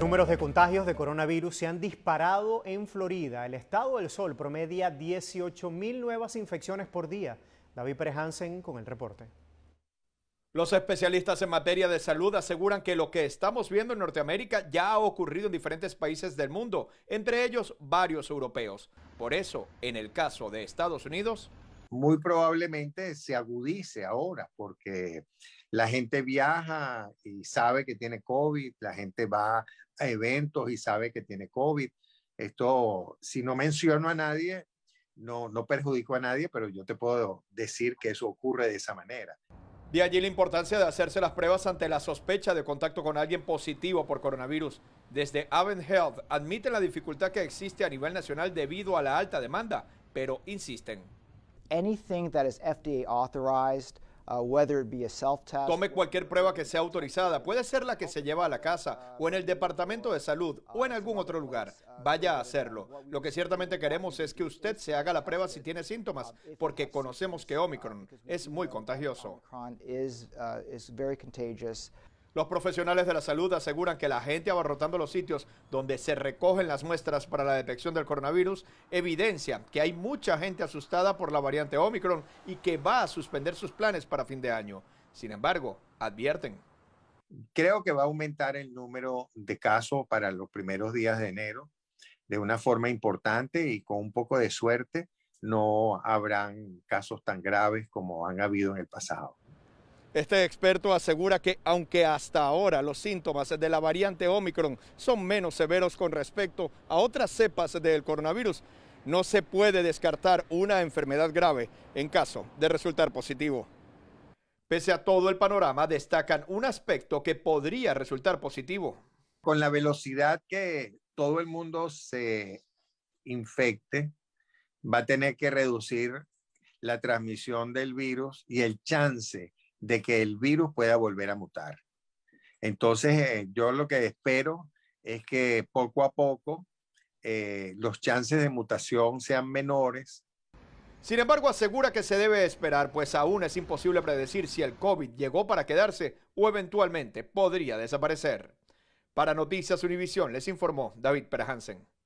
Números de contagios de coronavirus se han disparado en Florida. El estado del sol promedia 18.000 nuevas infecciones por día. David Prehansen con el reporte. Los especialistas en materia de salud aseguran que lo que estamos viendo en Norteamérica ya ha ocurrido en diferentes países del mundo, entre ellos varios europeos. Por eso, en el caso de Estados Unidos, muy probablemente se agudice ahora porque la gente viaja y sabe que tiene COVID, la gente va a eventos y sabe que tiene COVID. Esto, si no menciono a nadie, no, no perjudico a nadie, pero yo te puedo decir que eso ocurre de esa manera. De allí la importancia de hacerse las pruebas ante la sospecha de contacto con alguien positivo por coronavirus. Desde Avent Health admiten la dificultad que existe a nivel nacional debido a la alta demanda, pero insisten anything that is FDA authorized, uh, whether it be a self -test. Tome cualquier prueba que sea autorizada. Puede ser la que se lleva a la casa o en el departamento de salud o en algún otro lugar. Vaya a hacerlo. Lo que ciertamente queremos es que usted se haga la prueba si tiene síntomas, porque conocemos que Omicron es muy contagioso. Uh, los profesionales de la salud aseguran que la gente abarrotando los sitios donde se recogen las muestras para la detección del coronavirus evidencia que hay mucha gente asustada por la variante Omicron y que va a suspender sus planes para fin de año. Sin embargo, advierten. Creo que va a aumentar el número de casos para los primeros días de enero de una forma importante y con un poco de suerte no habrán casos tan graves como han habido en el pasado. Este experto asegura que aunque hasta ahora los síntomas de la variante Omicron son menos severos con respecto a otras cepas del coronavirus, no se puede descartar una enfermedad grave en caso de resultar positivo. Pese a todo el panorama, destacan un aspecto que podría resultar positivo. Con la velocidad que todo el mundo se infecte, va a tener que reducir la transmisión del virus y el chance de que el virus pueda volver a mutar. Entonces, eh, yo lo que espero es que poco a poco eh, los chances de mutación sean menores. Sin embargo, asegura que se debe esperar, pues aún es imposible predecir si el COVID llegó para quedarse o eventualmente podría desaparecer. Para Noticias Univisión les informó David Perahansen.